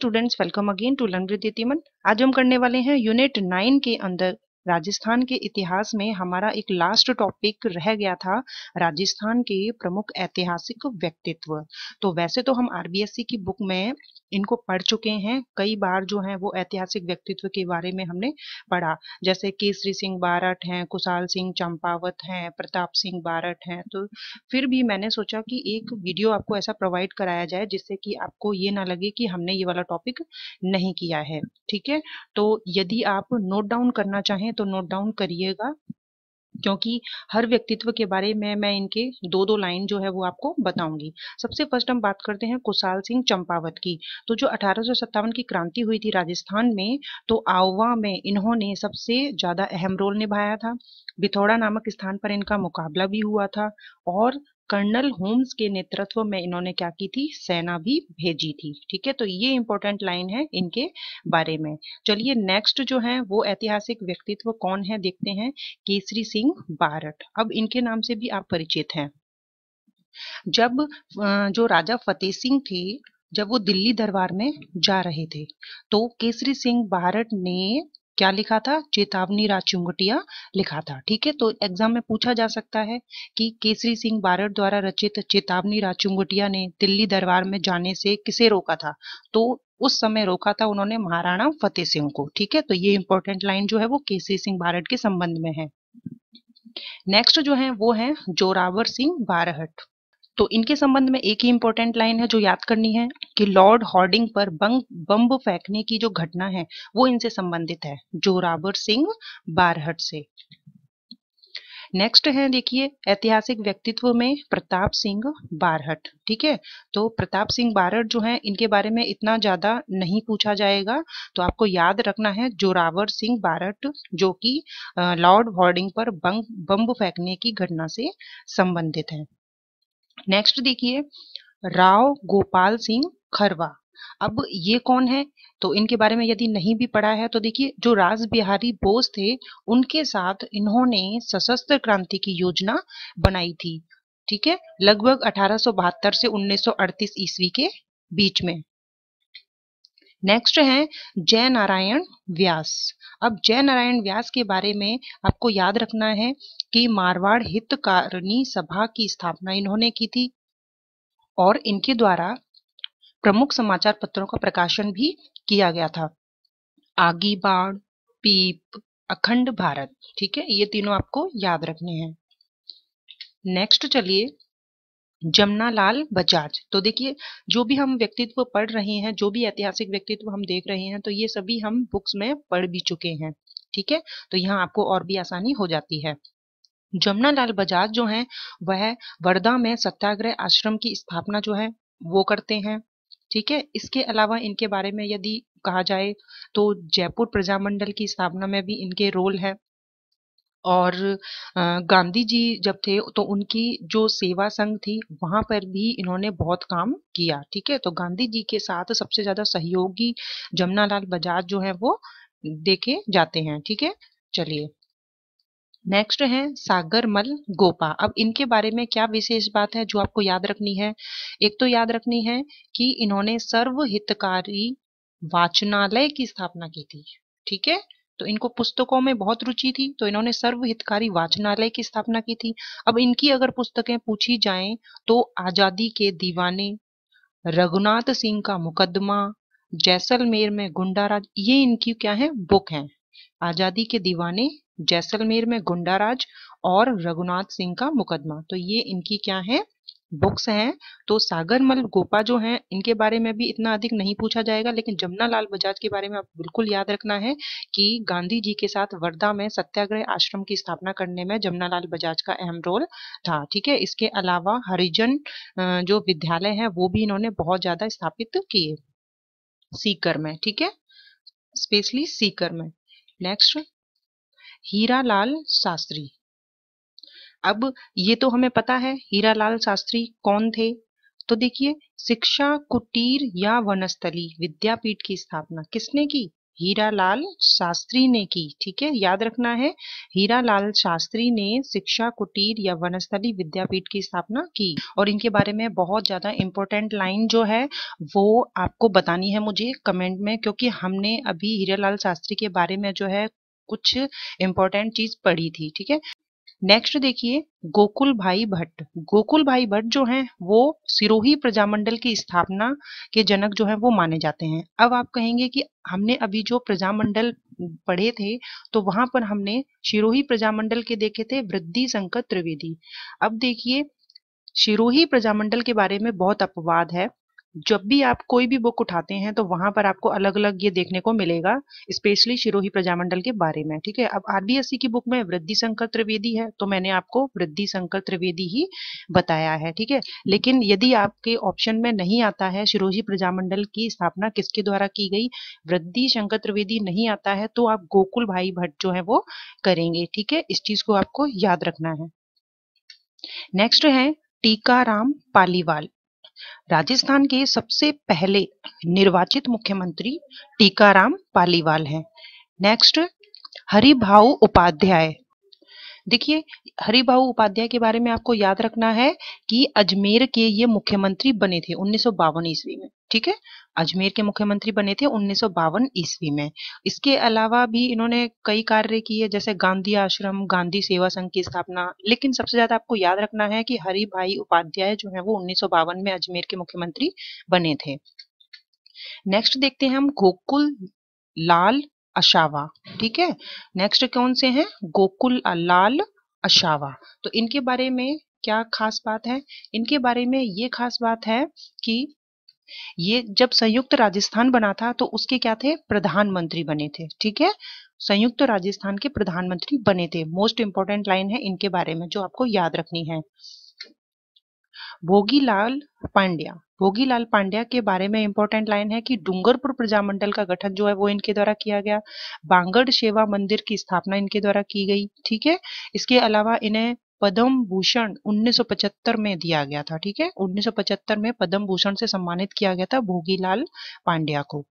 students welcome again to learn with यतिमन आज हम करने वाले हैं यूनिट नाइन के अंदर राजस्थान के इतिहास में हमारा एक लास्ट टॉपिक रह गया था राजस्थान के प्रमुख ऐतिहासिक व्यक्तित्व तो वैसे तो हम आरबीएससी की बुक में इनको पढ़ चुके हैं कई बार जो है वो ऐतिहासिक व्यक्तित्व के बारे में हमने पढ़ा जैसे केसरी सिंह बारट हैं कुशाल सिंह चंपावत हैं प्रताप सिंह बारट हैं तो फिर भी मैंने सोचा कि एक वीडियो आपको ऐसा प्रोवाइड कराया जाए जिससे कि आपको ये ना लगे कि हमने ये वाला टॉपिक नहीं किया है ठीक है तो यदि आप नोट डाउन करना चाहें तो नोट डाउन करिएगा क्योंकि हर व्यक्तित्व के बारे में मैं इनके दो दो लाइन जो है वो आपको बताऊंगी सबसे फर्स्ट हम बात करते हैं कुशाल सिंह चंपावत की तो जो अठारह की क्रांति हुई थी राजस्थान में तो आवा में इन्होंने सबसे ज्यादा अहम रोल निभाया था बिथौड़ा नामक स्थान पर इनका मुकाबला भी हुआ था और कर्नल होम्स के नेतृत्व में इन्होंने क्या की थी सेना भी भेजी थी ठीक है तो ये इंपॉर्टेंट लाइन है इनके बारे में चलिए नेक्स्ट जो है वो ऐतिहासिक व्यक्तित्व कौन है देखते हैं केसरी सिंह बारट अब इनके नाम से भी आप परिचित हैं जब जो राजा फतेह सिंह थे जब वो दिल्ली दरबार में जा रहे थे तो केसरी सिंह बारट ने क्या लिखा था चेतावनी राजचुंगटिया लिखा था ठीक है तो एग्जाम में पूछा जा सकता है कि केसरी सिंह बारड़ द्वारा रचित चेतावनी राजचुंगटिया ने दिल्ली दरबार में जाने से किसे रोका था तो उस समय रोका था उन्होंने महाराणा फतेह सिंह को ठीक है तो ये इंपॉर्टेंट लाइन जो है वो केसरी सिंह बारट के संबंध में है नेक्स्ट जो है वो है जोरावर सिंह बारहट तो इनके संबंध में एक ही इंपॉर्टेंट लाइन है जो याद करनी है कि लॉर्ड हॉर्डिंग पर बम बम्ब फेंकने की जो घटना है वो इनसे संबंधित है जोरावर सिंह बारहट से नेक्स्ट है देखिए ऐतिहासिक व्यक्तित्व में प्रताप सिंह बारहट ठीक है तो प्रताप सिंह बारहट जो है इनके बारे में इतना ज्यादा नहीं पूछा जाएगा तो आपको याद रखना है जोरावर सिंह बारहट जो कि लॉर्ड हॉर्डिंग पर बम बम्ब फेंकने की घटना से संबंधित है नेक्स्ट देखिए राव गोपाल सिंह खरवा अब ये कौन है तो इनके बारे में यदि नहीं भी पढ़ा है तो देखिए जो राज बिहारी बोस थे उनके साथ इन्होंने सशस्त्र क्रांति की योजना बनाई थी ठीक है लगभग अठारह से 1938 ईस्वी के बीच में नेक्स्ट हैं जय नारायण व्यास अब जय नारायण व्यास के बारे में आपको याद रखना है कि मारवाड़ हितकारिणी सभा की स्थापना इन्होंने की थी और इनके द्वारा प्रमुख समाचार पत्रों का प्रकाशन भी किया गया था आगी बाण पीप अखंड भारत ठीक है ये तीनों आपको याद रखने हैं नेक्स्ट चलिए जमुना लाल बजाज तो देखिए जो भी हम व्यक्तित्व पढ़ रहे हैं जो भी ऐतिहासिक व्यक्तित्व हम देख रहे हैं तो ये सभी हम बुक्स में पढ़ भी चुके हैं ठीक है तो यहाँ आपको और भी आसानी हो जाती है जमुना लाल बजाज जो है वह वर्धा में सत्याग्रह आश्रम की स्थापना जो है वो करते हैं ठीक है इसके अलावा इनके बारे में यदि कहा जाए तो जयपुर प्रजामंडल की स्थापना में भी इनके रोल है और गांधी जी जब थे तो उनकी जो सेवा संघ थी वहां पर भी इन्होंने बहुत काम किया ठीक है तो गांधी जी के साथ सबसे ज्यादा सहयोगी जमुनालाल बजाज जो है वो देखे जाते हैं ठीक है चलिए नेक्स्ट है सागरमल गोपा अब इनके बारे में क्या विशेष बात है जो आपको याद रखनी है एक तो याद रखनी है कि इन्होंने सर्व हितकारी वाचनालय की स्थापना की थी ठीक है तो इनको पुस्तकों में बहुत रुचि थी तो इन्होंने सर्वहितकारी वाचनालय की स्थापना की थी अब इनकी अगर पुस्तकें पूछी जाएं तो आजादी के दीवाने रघुनाथ सिंह का मुकदमा जैसलमेर में गुंडाराज ये इनकी क्या है बुक है आजादी के दीवाने जैसलमेर में गुंडाराज और रघुनाथ सिंह का मुकदमा तो ये इनकी क्या है बुक्स हैं तो सागरमल गोपा जो हैं इनके बारे में भी इतना अधिक नहीं पूछा जाएगा लेकिन जमुना लाल बजाज के बारे में आप बिल्कुल याद रखना है कि गांधी जी के साथ वर्धा में सत्याग्रह आश्रम की स्थापना करने में जमुना लाल बजाज का अहम रोल था ठीक है इसके अलावा हरिजन जो विद्यालय है वो भी इन्होंने बहुत ज्यादा स्थापित किए सीकर में ठीक है स्पेशली सीकर में नेक्स्ट हीरा लाल शास्त्री अब ये तो हमें पता है हीरालाल शास्त्री कौन थे तो देखिए शिक्षा कुटीर या वनस्थली विद्यापीठ की स्थापना किसने की हीरालाल शास्त्री ने की ठीक है याद रखना है हीरालाल शास्त्री ने शिक्षा कुटीर या वनस्थली विद्यापीठ की स्थापना की और इनके बारे में बहुत ज्यादा इंपॉर्टेंट लाइन जो है वो आपको बतानी है मुझे कमेंट में क्योंकि हमने अभी हीरालाल शास्त्री के बारे में जो है कुछ इंपॉर्टेंट चीज पढ़ी थी ठीक है नेक्स्ट देखिए गोकुल भाई भट्ट गोकुल भाई भट्ट जो हैं वो सिरोही प्रजामंडल की स्थापना के जनक जो हैं वो माने जाते हैं अब आप कहेंगे कि हमने अभी जो प्रजामंडल पढ़े थे तो वहां पर हमने सिरोही प्रजामंडल के देखे थे वृद्धि संकट त्रिवेदी अब देखिए सिरोही प्रजामंडल के बारे में बहुत अपवाद है जब भी आप कोई भी बुक उठाते हैं तो वहां पर आपको अलग अलग ये देखने को मिलेगा स्पेशली शिरोही प्रजामंडल के बारे में ठीक है अब आरबीएससी की बुक में वृद्धि शंकर त्रिवेदी है तो मैंने आपको वृद्धि संकर त्रिवेदी ही बताया है ठीक है लेकिन यदि आपके ऑप्शन में नहीं आता है शिरोही प्रजामंडल की स्थापना किसके द्वारा की गई वृद्धि शंकर त्रिवेदी नहीं आता है तो आप गोकुल भाई भट्ट जो है वो करेंगे ठीक है इस चीज को आपको याद रखना है नेक्स्ट है टीकाराम पालीवाल राजस्थान के सबसे पहले निर्वाचित मुख्यमंत्री टीकाराम पालीवाल हैं नेक्स्ट हरिभाऊ उपाध्याय देखिए हरिभा उपाध्याय के बारे में आपको याद रखना है कि अजमेर के ये मुख्यमंत्री बने थे उन्नीस ईस्वी में ठीक है अजमेर के मुख्यमंत्री बने थे उन्नीस ईस्वी में इसके अलावा भी इन्होंने कई कार्य किए जैसे गांधी आश्रम गांधी सेवा संघ की स्थापना लेकिन सबसे ज्यादा आपको याद रखना है कि हरि भाई उपाध्याय जो है वो उन्नीस में अजमेर के मुख्यमंत्री बने थे नेक्स्ट देखते हैं हम गोकुल लाल अशावा ठीक है नेक्स्ट कौन से हैं गोकुल लाल अशावा तो इनके बारे में क्या खास बात है इनके बारे में ये खास बात है कि ये जब संयुक्त राजस्थान बना था तो उसके क्या थे प्रधानमंत्री बने थे ठीक है संयुक्त राजस्थान के प्रधानमंत्री बने थे मोस्ट इंपॉर्टेंट लाइन है इनके बारे में जो आपको याद रखनी है भोगीलाल पांड्या भोगीलाल पांड्या के बारे में इंपॉर्टेंट लाइन है कि डूंगरपुर प्रजामंडल का गठन जो है वो इनके द्वारा किया गया बांगड़ सेवा मंदिर की स्थापना इनके द्वारा की गई ठीक है इसके अलावा इन्हें पद्म भूषण 1975 में दिया गया था ठीक है 1975 में पद्म भूषण से सम्मानित किया गया था भोगीलाल पांड्या को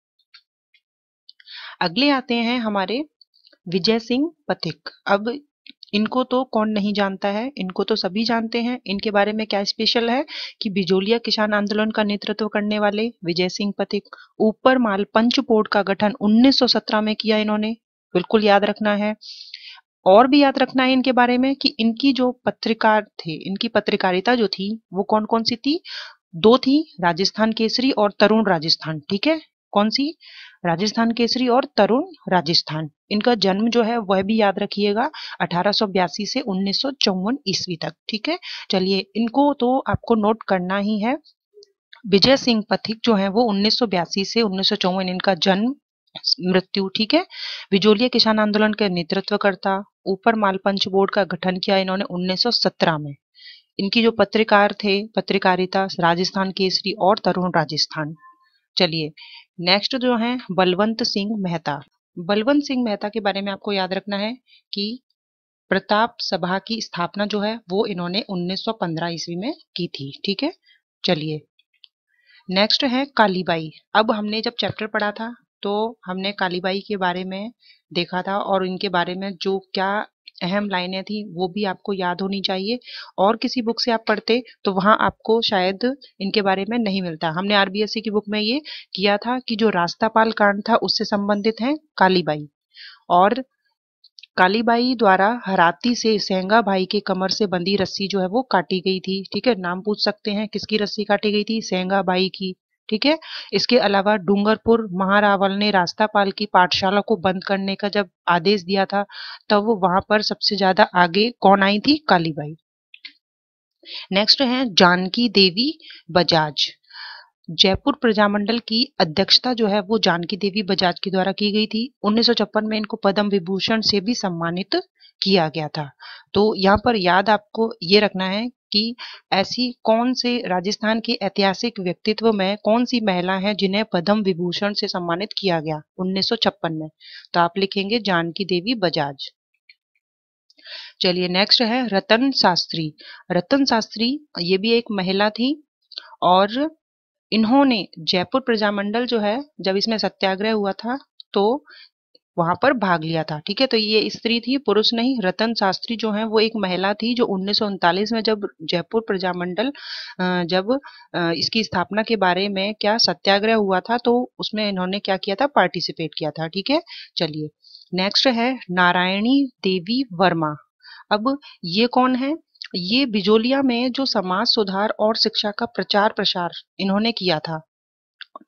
अगले आते हैं हमारे विजय सिंह पथिक अब इनको तो कौन नहीं जानता है इनको तो सभी जानते हैं इनके बारे में क्या स्पेशल है कि बिजोलिया किसान आंदोलन का नेतृत्व करने वाले विजय सिंह पथिक ऊपर माल पंच बोर्ड का गठन 1917 में किया इन्होंने बिल्कुल याद रखना है और भी याद रखना है इनके बारे में कि इनकी जो पत्रकार थे इनकी पत्रकारिता जो थी वो कौन कौन सी थी दो थी राजस्थान केसरी और तरुण राजस्थान ठीक है कौन सी राजस्थान केसरी और तरुण राजस्थान इनका जन्म जो है वह भी याद रखिएगा अठारह से उन्नीस ईस्वी तक ठीक है चलिए इनको तो आपको नोट करना ही है विजय सिंह पथिक जो है वो उन्नीस से उन्नीस इनका जन्म मृत्यु ठीक है बिजोलिया किसान आंदोलन के करता ऊपर मालपंच बोर्ड का गठन किया इन्होंने 1917 में इनकी जो पत्रकार थे पत्रकारिता राजस्थान केसरी और तरुण राजस्थान चलिए नेक्स्ट जो है बलवंत सिंह मेहता बलवंत सिंह मेहता के बारे में आपको याद रखना है कि प्रताप सभा की स्थापना जो है वो इन्होंने 1915 ईस्वी में की थी ठीक है चलिए नेक्स्ट है कालीबाई अब हमने जब चैप्टर पढ़ा था तो हमने कालीबाई के बारे में देखा था और इनके बारे में जो क्या अहम लाइनें थी वो भी आपको याद होनी चाहिए और किसी बुक से आप पढ़ते तो वहाँ आपको शायद इनके बारे में नहीं मिलता हमने आरबीएससी की बुक में ये किया था कि जो रास्तापाल कांड था उससे संबंधित है कालीबाई और कालीबाई द्वारा हराती से सेंगा भाई के कमर से बंधी रस्सी जो है वो काटी गई थी ठीक है नाम पूछ सकते हैं किसकी रस्सी काटी गई थी सेंगा भाई की ठीक है इसके अलावा डूंगरपुर महारावल ने रास्तापाल की पाठशाला को बंद करने का जब आदेश दिया था तब वहां पर सबसे ज्यादा आगे कौन आई थी कालीबाई नेक्स्ट है जानकी देवी बजाज जयपुर प्रजामंडल की अध्यक्षता जो है वो जानकी देवी बजाज के द्वारा की गई थी उन्नीस में इनको पद्म विभूषण से भी सम्मानित किया गया था तो यहाँ पर याद आपको ये रखना है कि ऐसी कौन से राजस्थान के ऐतिहासिक व्यक्तित्व में कौन सी महिला है जिन्हें पद्म विभूषण से सम्मानित किया गया उन्नीस में तो आप लिखेंगे जानकी देवी बजाज चलिए नेक्स्ट है रतन शास्त्री रतन शास्त्री ये भी एक महिला थी और इन्होंने जयपुर प्रजामंडल जो है जब इसमें सत्याग्रह हुआ था तो वहां पर भाग लिया था ठीक है तो ये स्त्री थी पुरुष नहीं रतन शास्त्री जो है वो एक महिला थी जो उन्नीस में जब जयपुर प्रजामंडल जब इसकी स्थापना के बारे में क्या सत्याग्रह हुआ था तो उसमें इन्होंने क्या किया था पार्टिसिपेट किया था ठीक है चलिए नेक्स्ट है नारायणी देवी वर्मा अब ये कौन है ये बिजोलिया में जो समाज सुधार और शिक्षा का प्रचार प्रसार इन्होंने किया था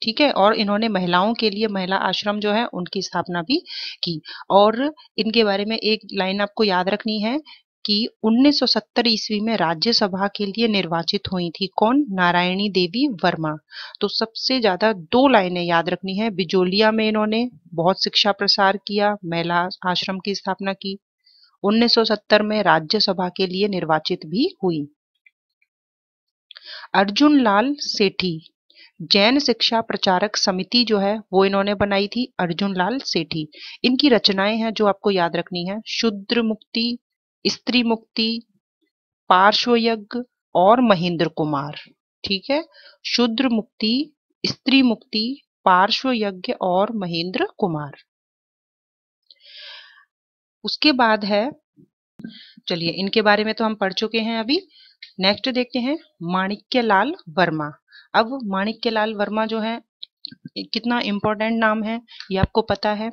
ठीक है और इन्होंने महिलाओं के लिए महिला आश्रम जो है उनकी स्थापना भी की और इनके बारे में एक लाइन आपको याद रखनी है कि 1970 ईस्वी में राज्यसभा के लिए निर्वाचित हुई थी कौन नारायणी देवी वर्मा तो सबसे ज्यादा दो लाइनें याद रखनी है बिजोलिया में इन्होंने बहुत शिक्षा प्रसार किया महिला आश्रम की स्थापना की 1970 में राज्यसभा के लिए निर्वाचित भी हुई अर्जुन लाल सेठी जैन शिक्षा प्रचारक समिति जो है वो इन्होंने बनाई थी अर्जुन लाल सेठी इनकी रचनाएं हैं जो आपको याद रखनी है शुद्र मुक्ति स्त्री मुक्ति पार्श्व यज्ञ और महेंद्र कुमार ठीक है शुद्र मुक्ति स्त्री मुक्ति पार्श्व यज्ञ और महेंद्र कुमार उसके बाद है चलिए इनके बारे में तो हम पढ़ चुके हैं अभी नेक्स्ट देखते हैं माणिक्य लाल वर्मा अब माणिक्यलाल लाल वर्मा जो है कितना इम्पोर्टेंट नाम है ये आपको पता है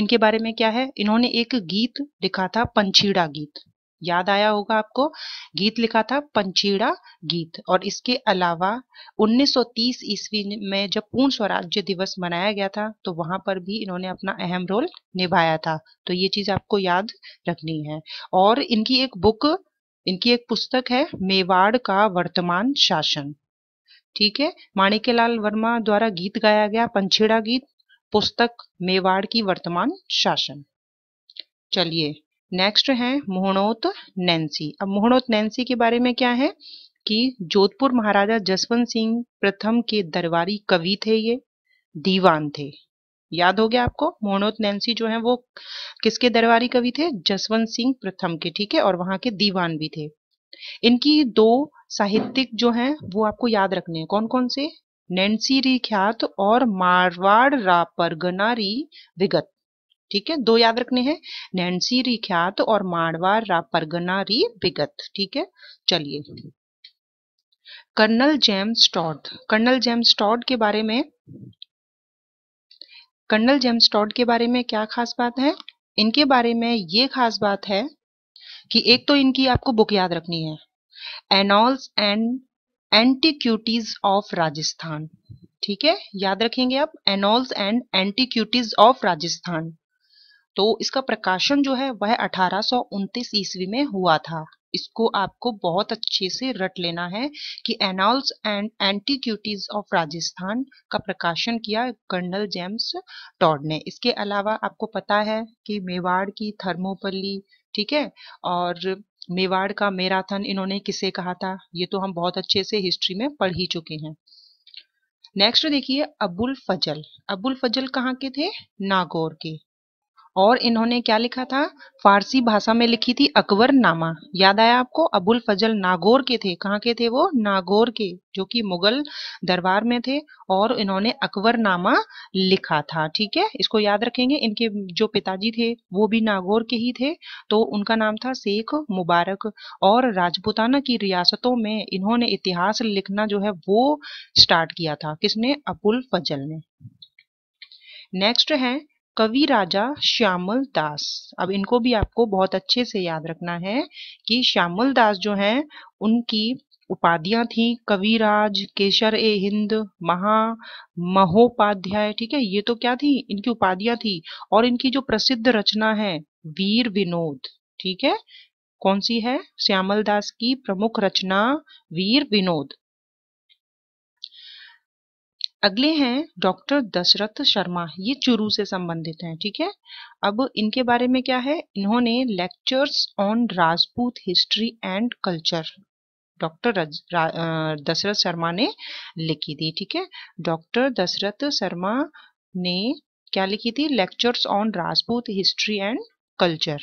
इनके बारे में क्या है इन्होंने एक गीत लिखा था पंचीड़ा गीत याद आया होगा आपको गीत लिखा था पंचीड़ा गीत और इसके अलावा 1930 ईस्वी में जब पूर्ण स्वराज्य दिवस मनाया गया था तो वहां पर भी इन्होंने अपना अहम रोल निभाया था तो ये चीज आपको याद रखनी है और इनकी एक बुक इनकी एक पुस्तक है मेवाड़ का वर्तमान शासन ठीक है माणिक्यलाल वर्मा द्वारा गीत गाया गया पंछेड़ा गीत पुस्तक मेवाड़ की वर्तमान शासन चलिए नेक्स्ट है मोहनोत नैन्सी अब मोहनोत नैन्सी के बारे में क्या है कि जोधपुर महाराजा जसवंत सिंह प्रथम के दरबारी कवि थे ये दीवान थे याद हो गया आपको मोहनोत नैन्सी जो है वो किसके दरबारी कवि थे जसवंत सिंह प्रथम के ठीक है और वहां के दीवान भी थे इनकी दो साहित्यिक जो हैं वो आपको याद रखने हैं कौन कौन से नैन्सी री ख्यात और मारवाड़ रा परगनारी विगत ठीक है दो याद रखने हैं नैन्सी री ख्यात और मारवाड़ रा परगनारी विगत ठीक है चलिए colonel James Tod colonel James Tod के बारे में कर्नल जेम्स टॉड के बारे में क्या खास बात है इनके बारे में ये खास बात है कि एक तो इनकी आपको बुक याद रखनी है annals and antiquities of Rajasthan ठीक है याद रखेंगे आप annals and antiquities of Rajasthan तो इसका प्रकाशन जो है वह अठारह ईस्वी में हुआ था इसको आपको बहुत अच्छे से रट लेना है कि annals and antiquities of Rajasthan का प्रकाशन किया कर्नल जेम्स टॉड ने इसके अलावा आपको पता है कि मेवाड़ की थर्मोपल्ली ठीक है और मेवाड़ का मैराथन इन्होंने किसे कहा था ये तो हम बहुत अच्छे से हिस्ट्री में पढ़ ही चुके हैं नेक्स्ट देखिए अबुल फजल अबुल फजल कहाँ के थे नागौर के और इन्होंने क्या लिखा था फारसी भाषा में लिखी थी अकबर नामा याद आया आपको अबुल फजल नागौर के थे कहाँ के थे वो नागौर के जो कि मुगल दरबार में थे और इन्होंने अकबर नामा लिखा था ठीक है इसको याद रखेंगे इनके जो पिताजी थे वो भी नागौर के ही थे तो उनका नाम था शेख मुबारक और राजपुताना की रियासतों में इन्होंने इतिहास लिखना जो है वो स्टार्ट किया था किसने अबुल फजल ने नेक्स्ट है कवि राजा श्यामल दास अब इनको भी आपको बहुत अच्छे से याद रखना है कि श्यामल दास जो हैं उनकी उपाधियां थी कविराज केशर ए हिंद महा महोपाध्याय ठीक है ये तो क्या थी इनकी उपाधियां थी और इनकी जो प्रसिद्ध रचना है वीर विनोद ठीक है कौन सी है श्यामल दास की प्रमुख रचना वीर विनोद अगले हैं डॉक्टर दशरथ शर्मा ये चुरू से संबंधित हैं ठीक है अब इनके बारे में क्या है इन्होंने lectures on Rajput history and culture doctor Dashrath Sharma ने लिखी थी ठीक है डॉक्टर दशरथ शर्मा ने क्या लिखी थी lectures on Rajput history and culture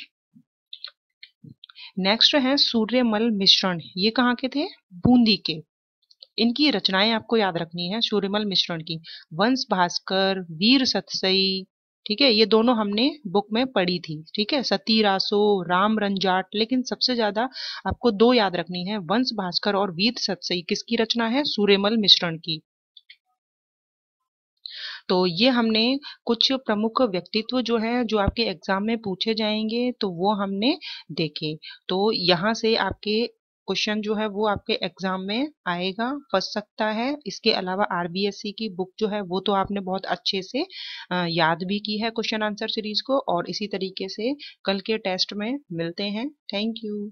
next है सूर्यमल मिश्रण ये कहाँ के थे बूंदी के इनकी रचनाएं आपको याद रखनी है सूर्यमल मिश्रण की वंश भास्कर वीर सतसई ठीक है ये दोनों हमने बुक में पढ़ी थी ठीक है सती रासो राम रंजाट लेकिन सबसे ज्यादा आपको दो याद रखनी है वंश भास्कर और वीर सतसई किसकी रचना है सूर्यमल मिश्रण की तो ये हमने कुछ प्रमुख व्यक्तित्व जो है जो आपके एग्जाम में पूछे जाएंगे तो वो हमने देखे तो यहाँ से आपके क्वेश्चन जो है वो आपके एग्जाम में आएगा फंस सकता है इसके अलावा आरबीएससी की बुक जो है वो तो आपने बहुत अच्छे से याद भी की है क्वेश्चन आंसर सीरीज को और इसी तरीके से कल के टेस्ट में मिलते हैं थैंक यू